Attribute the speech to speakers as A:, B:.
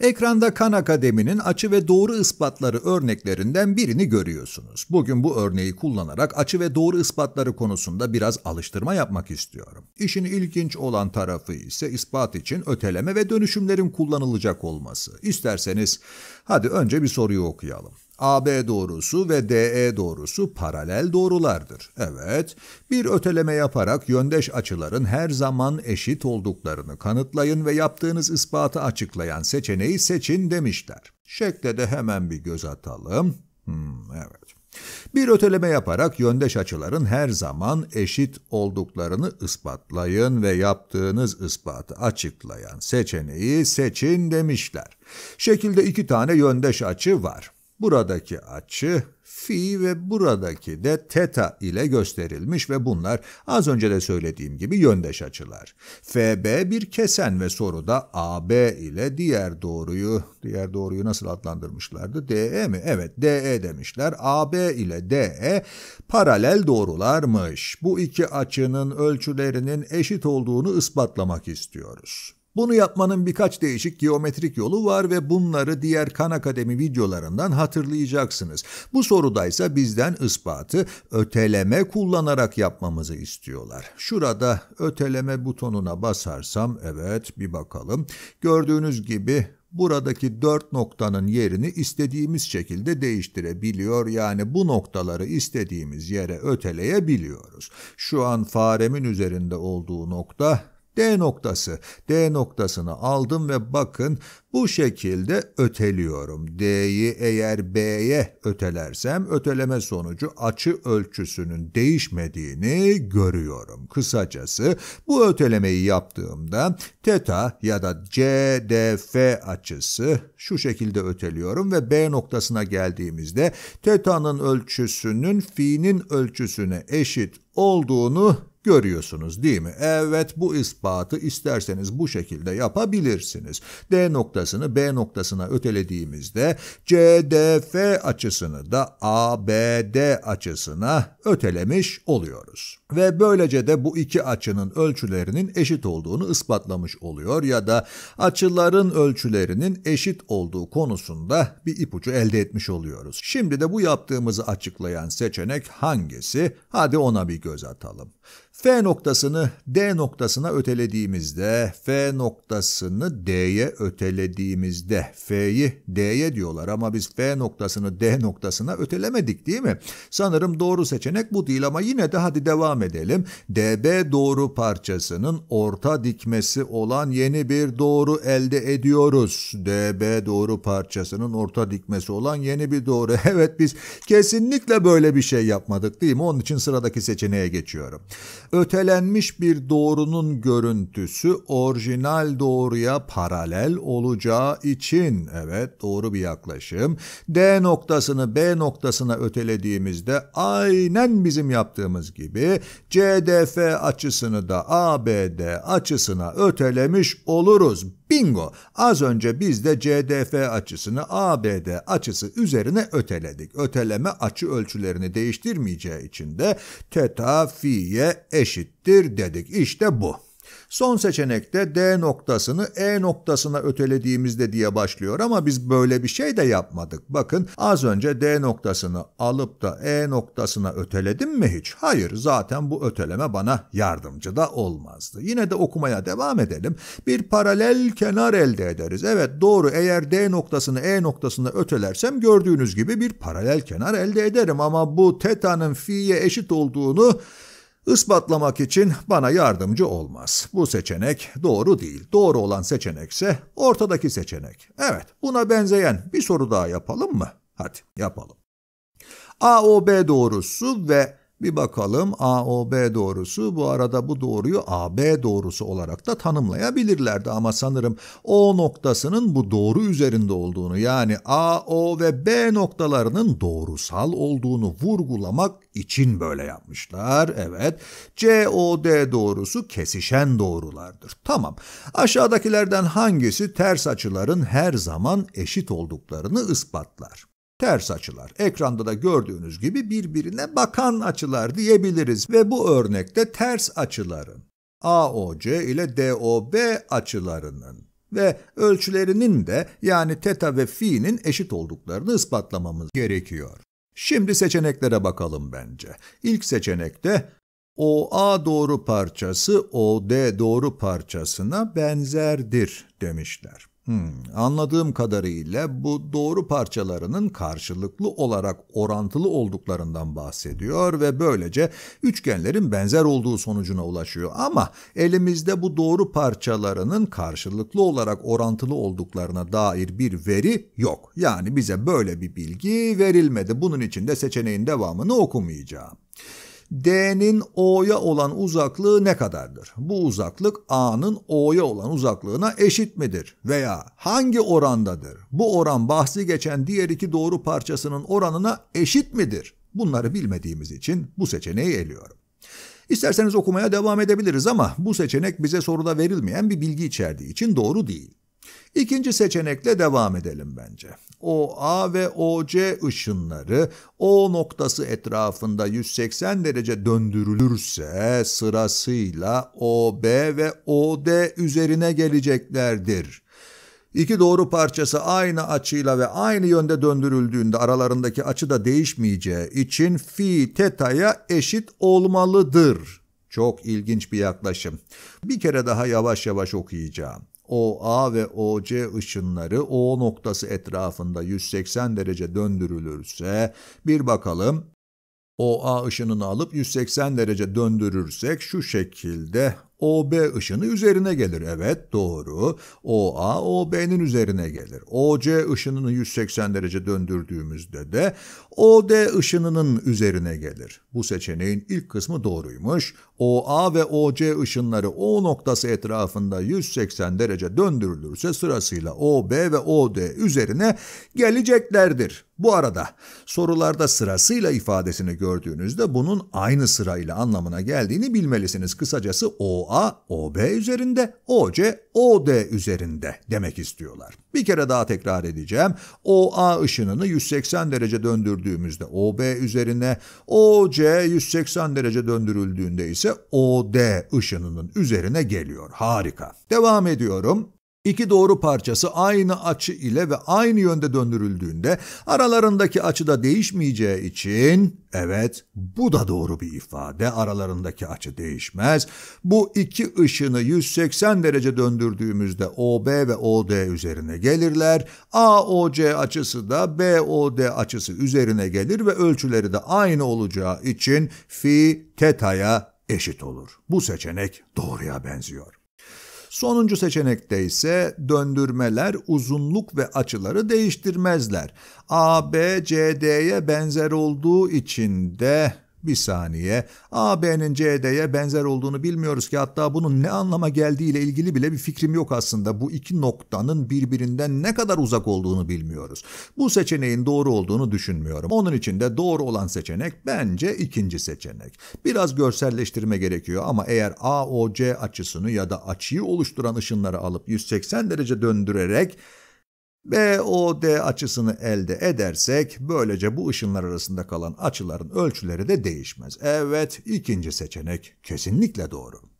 A: Ekranda Kan Akademi'nin açı ve doğru ispatları örneklerinden birini görüyorsunuz. Bugün bu örneği kullanarak açı ve doğru ispatları konusunda biraz alıştırma yapmak istiyorum. İşin ilginç olan tarafı ise ispat için öteleme ve dönüşümlerin kullanılacak olması. İsterseniz hadi önce bir soruyu okuyalım. AB doğrusu ve DE doğrusu paralel doğrulardır. Evet, bir öteleme yaparak yöndeş açıların her zaman eşit olduklarını kanıtlayın ve yaptığınız ispatı açıklayan seçeneği seçin demişler. Şekle de hemen bir göz atalım. Hmm, evet. Bir öteleme yaparak yöndeş açıların her zaman eşit olduklarını ispatlayın ve yaptığınız ispatı açıklayan seçeneği seçin demişler. Şekilde iki tane yöndeş açı var. Buradaki açı fi ve buradaki de teta ile gösterilmiş ve bunlar az önce de söylediğim gibi yöndeş açılar. FB bir kesen ve soruda AB ile diğer doğruyu, diğer doğruyu nasıl adlandırmışlardı? DE mi? Evet DE demişler. AB ile DE paralel doğrularmış. Bu iki açının ölçülerinin eşit olduğunu ispatlamak istiyoruz. Bunu yapmanın birkaç değişik geometrik yolu var ve bunları diğer Kan Akademi videolarından hatırlayacaksınız. Bu sorudaysa bizden ispatı öteleme kullanarak yapmamızı istiyorlar. Şurada öteleme butonuna basarsam evet bir bakalım. Gördüğünüz gibi buradaki dört noktanın yerini istediğimiz şekilde değiştirebiliyor. Yani bu noktaları istediğimiz yere öteleyebiliyoruz. Şu an faremin üzerinde olduğu nokta D noktası. D noktasını aldım ve bakın bu şekilde öteliyorum. D'yi eğer B'ye ötelersem öteleme sonucu açı ölçüsünün değişmediğini görüyorum. Kısacası bu ötelemeyi yaptığımda teta ya da CDF açısı şu şekilde öteliyorum ve B noktasına geldiğimizde teta'nın ölçüsünün fi'nin ölçüsüne eşit olduğunu Görüyorsunuz değil mi? Evet bu ispatı isterseniz bu şekilde yapabilirsiniz. D noktasını B noktasına ötelediğimizde CDF açısını da ABD açısına ötelemiş oluyoruz. Ve böylece de bu iki açının ölçülerinin eşit olduğunu ispatlamış oluyor ya da açıların ölçülerinin eşit olduğu konusunda bir ipucu elde etmiş oluyoruz. Şimdi de bu yaptığımızı açıklayan seçenek hangisi? Hadi ona bir göz atalım. F noktasını D noktasına ötelediğimizde, F noktasını D'ye ötelediğimizde, F'yi D'ye diyorlar ama biz F noktasını D noktasına ötelemedik değil mi? Sanırım doğru seçenek bu değil ama yine de hadi devam edelim. DB doğru parçasının orta dikmesi olan yeni bir doğru elde ediyoruz. DB doğru parçasının orta dikmesi olan yeni bir doğru. Evet biz kesinlikle böyle bir şey yapmadık değil mi? Onun için sıradaki seçeneğe geçiyorum ötelenmiş bir doğrunun görüntüsü orijinal doğruya paralel olacağı için evet doğru bir yaklaşım. D noktasını B noktasına ötelediğimizde aynen bizim yaptığımız gibi CDF açısını da ABD açısına ötelemiş oluruz. Bingo! Az önce biz de CDF açısını ABD açısı üzerine öteledik. Öteleme açı ölçülerini değiştirmeyeceği için de teta, fi'ye, eşittir dedik. İşte bu. Son seçenekte D noktasını E noktasına ötelediğimizde diye başlıyor ama biz böyle bir şey de yapmadık. Bakın az önce D noktasını alıp da E noktasına öteledim mi hiç? Hayır zaten bu öteleme bana yardımcı da olmazdı. Yine de okumaya devam edelim. Bir paralel kenar elde ederiz. Evet doğru eğer D noktasını E noktasına ötelersem gördüğünüz gibi bir paralel kenar elde ederim ama bu teta'nın fi'ye eşit olduğunu ispatlamak için bana yardımcı olmaz. Bu seçenek doğru değil. Doğru olan seçenekse ortadaki seçenek. Evet, buna benzeyen bir soru daha yapalım mı? Hadi yapalım. AOB doğrusu ve bir bakalım AOB doğrusu bu arada bu doğruyu AB doğrusu olarak da tanımlayabilirlerdi ama sanırım O noktasının bu doğru üzerinde olduğunu yani AO ve B noktalarının doğrusal olduğunu vurgulamak için böyle yapmışlar. Evet COD doğrusu kesişen doğrulardır. Tamam aşağıdakilerden hangisi ters açıların her zaman eşit olduklarını ispatlar? Ters açılar, ekranda da gördüğünüz gibi birbirine bakan açılar diyebiliriz ve bu örnekte ters açıların AOC ile DOB açılarının ve ölçülerinin de yani teta ve fi'nin eşit olduklarını ispatlamamız gerekiyor. Şimdi seçeneklere bakalım bence. İlk seçenekte OA doğru parçası OD doğru parçasına benzerdir demişler. Hmm, anladığım kadarıyla bu doğru parçalarının karşılıklı olarak orantılı olduklarından bahsediyor ve böylece üçgenlerin benzer olduğu sonucuna ulaşıyor. Ama elimizde bu doğru parçalarının karşılıklı olarak orantılı olduklarına dair bir veri yok. Yani bize böyle bir bilgi verilmedi. Bunun için de seçeneğin devamını okumayacağım. D'nin O'ya olan uzaklığı ne kadardır? Bu uzaklık A'nın O'ya olan uzaklığına eşit midir? Veya hangi orandadır? Bu oran bahsi geçen diğer iki doğru parçasının oranına eşit midir? Bunları bilmediğimiz için bu seçeneği eliyorum. İsterseniz okumaya devam edebiliriz ama bu seçenek bize soruda verilmeyen bir bilgi içerdiği için doğru değil. İkinci seçenekle devam edelim bence. O A ve OC ışınları O noktası etrafında 180 derece döndürülürse sırasıyla OB ve OD üzerine geleceklerdir. İki doğru parçası aynı açıyla ve aynı yönde döndürüldüğünde aralarındaki açı da değişmeyeceği için fi teta'ya eşit olmalıdır. Çok ilginç bir yaklaşım. Bir kere daha yavaş yavaş okuyacağım. OA ve OC ışınları O noktası etrafında 180 derece döndürülürse bir bakalım OA ışınını alıp 180 derece döndürürsek şu şekilde OB ışını üzerine gelir. Evet doğru. OA OB'nin üzerine gelir. OC ışınını 180 derece döndürdüğümüzde de OD ışınının üzerine gelir. Bu seçeneğin ilk kısmı doğruymuş. OA ve OC ışınları O noktası etrafında 180 derece döndürülürse sırasıyla OB ve OD üzerine geleceklerdir. Bu arada sorularda sırasıyla ifadesini gördüğünüzde bunun aynı sırayla anlamına geldiğini bilmelisiniz. Kısacası OA OA, OB üzerinde, OC, OD üzerinde demek istiyorlar. Bir kere daha tekrar edeceğim. OA ışınını 180 derece döndürdüğümüzde OB üzerine, OC 180 derece döndürüldüğünde ise OD ışınının üzerine geliyor. Harika. Devam ediyorum. İki doğru parçası aynı açı ile ve aynı yönde döndürüldüğünde aralarındaki açı da değişmeyeceği için evet bu da doğru bir ifade aralarındaki açı değişmez. Bu iki ışını 180 derece döndürdüğümüzde OB ve OD üzerine gelirler. AOC açısı da BOD açısı üzerine gelir ve ölçüleri de aynı olacağı için fi teta'ya eşit olur. Bu seçenek doğruya benziyor. Sonuncu seçenekte ise döndürmeler uzunluk ve açıları değiştirmezler. A, B, C, D'ye benzer olduğu için de bir saniye. A, AB'nin CD'ye benzer olduğunu bilmiyoruz ki hatta bunun ne anlama geldiği ile ilgili bile bir fikrim yok aslında. Bu iki noktanın birbirinden ne kadar uzak olduğunu bilmiyoruz. Bu seçeneğin doğru olduğunu düşünmüyorum. Onun için de doğru olan seçenek bence ikinci seçenek. Biraz görselleştirme gerekiyor ama eğer AOC açısını ya da açıyı oluşturan ışınları alıp 180 derece döndürerek BOD açısını elde edersek böylece bu ışınlar arasında kalan açıların ölçüleri de değişmez. Evet ikinci seçenek kesinlikle doğru.